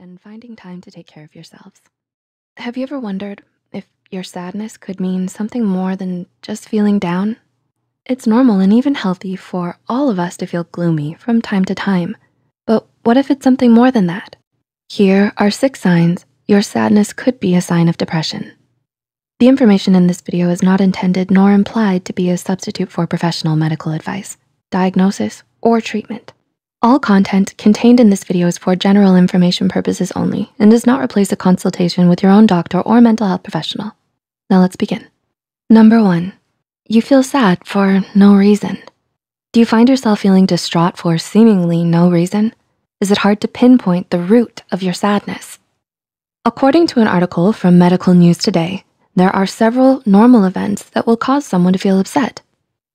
and finding time to take care of yourselves. Have you ever wondered if your sadness could mean something more than just feeling down? It's normal and even healthy for all of us to feel gloomy from time to time. But what if it's something more than that? Here are six signs your sadness could be a sign of depression. The information in this video is not intended nor implied to be a substitute for professional medical advice, diagnosis, or treatment. All content contained in this video is for general information purposes only and does not replace a consultation with your own doctor or mental health professional. Now let's begin. Number one, you feel sad for no reason. Do you find yourself feeling distraught for seemingly no reason? Is it hard to pinpoint the root of your sadness? According to an article from Medical News Today, there are several normal events that will cause someone to feel upset.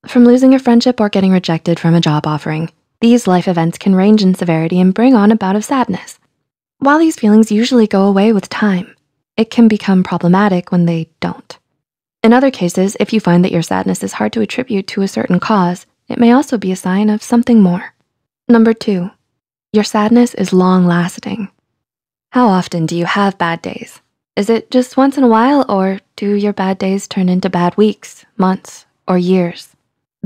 From losing a friendship or getting rejected from a job offering these life events can range in severity and bring on a bout of sadness. While these feelings usually go away with time, it can become problematic when they don't. In other cases, if you find that your sadness is hard to attribute to a certain cause, it may also be a sign of something more. Number two, your sadness is long lasting. How often do you have bad days? Is it just once in a while or do your bad days turn into bad weeks, months, or years?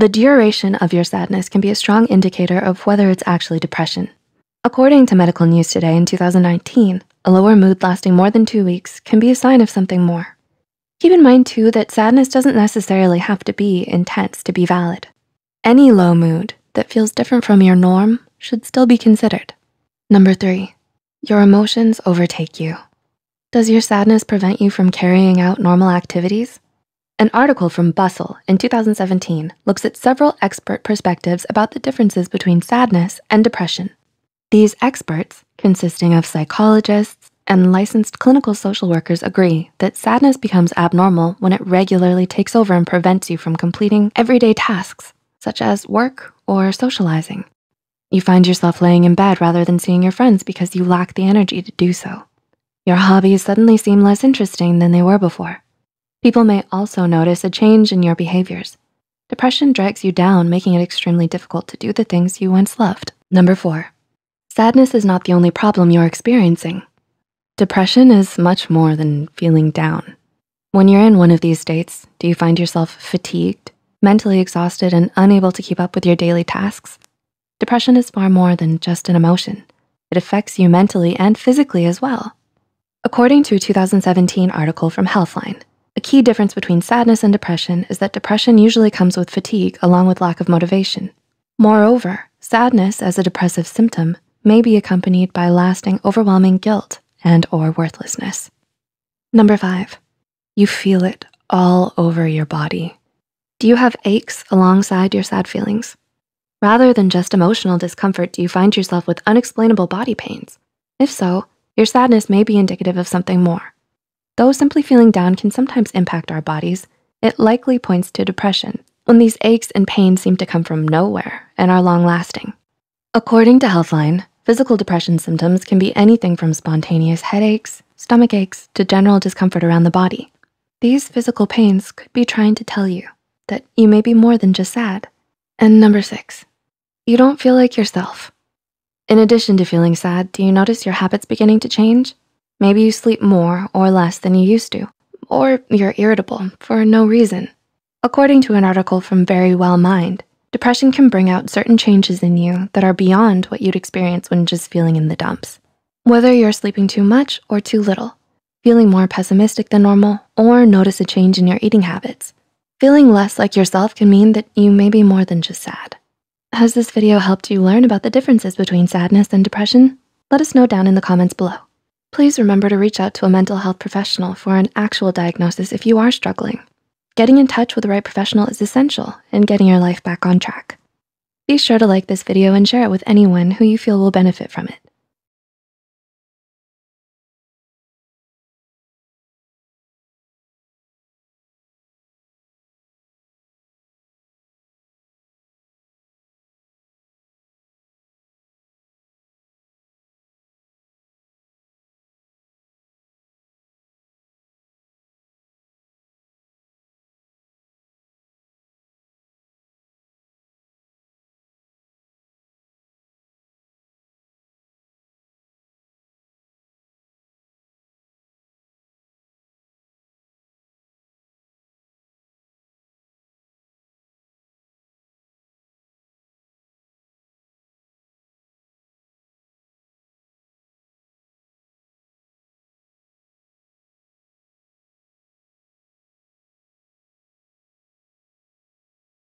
The duration of your sadness can be a strong indicator of whether it's actually depression. According to Medical News Today in 2019, a lower mood lasting more than two weeks can be a sign of something more. Keep in mind too that sadness doesn't necessarily have to be intense to be valid. Any low mood that feels different from your norm should still be considered. Number three, your emotions overtake you. Does your sadness prevent you from carrying out normal activities? An article from Bustle in 2017 looks at several expert perspectives about the differences between sadness and depression. These experts, consisting of psychologists and licensed clinical social workers agree that sadness becomes abnormal when it regularly takes over and prevents you from completing everyday tasks, such as work or socializing. You find yourself laying in bed rather than seeing your friends because you lack the energy to do so. Your hobbies suddenly seem less interesting than they were before. People may also notice a change in your behaviors. Depression drags you down, making it extremely difficult to do the things you once loved. Number four, sadness is not the only problem you're experiencing. Depression is much more than feeling down. When you're in one of these states, do you find yourself fatigued, mentally exhausted, and unable to keep up with your daily tasks? Depression is far more than just an emotion. It affects you mentally and physically as well. According to a 2017 article from Healthline, a key difference between sadness and depression is that depression usually comes with fatigue along with lack of motivation. Moreover, sadness as a depressive symptom may be accompanied by lasting overwhelming guilt and or worthlessness. Number five, you feel it all over your body. Do you have aches alongside your sad feelings? Rather than just emotional discomfort, do you find yourself with unexplainable body pains? If so, your sadness may be indicative of something more. Though simply feeling down can sometimes impact our bodies, it likely points to depression when these aches and pains seem to come from nowhere and are long lasting. According to Healthline, physical depression symptoms can be anything from spontaneous headaches, stomach aches, to general discomfort around the body. These physical pains could be trying to tell you that you may be more than just sad. And number six, you don't feel like yourself. In addition to feeling sad, do you notice your habits beginning to change? Maybe you sleep more or less than you used to, or you're irritable for no reason. According to an article from Very Well Mind, depression can bring out certain changes in you that are beyond what you'd experience when just feeling in the dumps. Whether you're sleeping too much or too little, feeling more pessimistic than normal, or notice a change in your eating habits. Feeling less like yourself can mean that you may be more than just sad. Has this video helped you learn about the differences between sadness and depression? Let us know down in the comments below. Please remember to reach out to a mental health professional for an actual diagnosis if you are struggling. Getting in touch with the right professional is essential in getting your life back on track. Be sure to like this video and share it with anyone who you feel will benefit from it.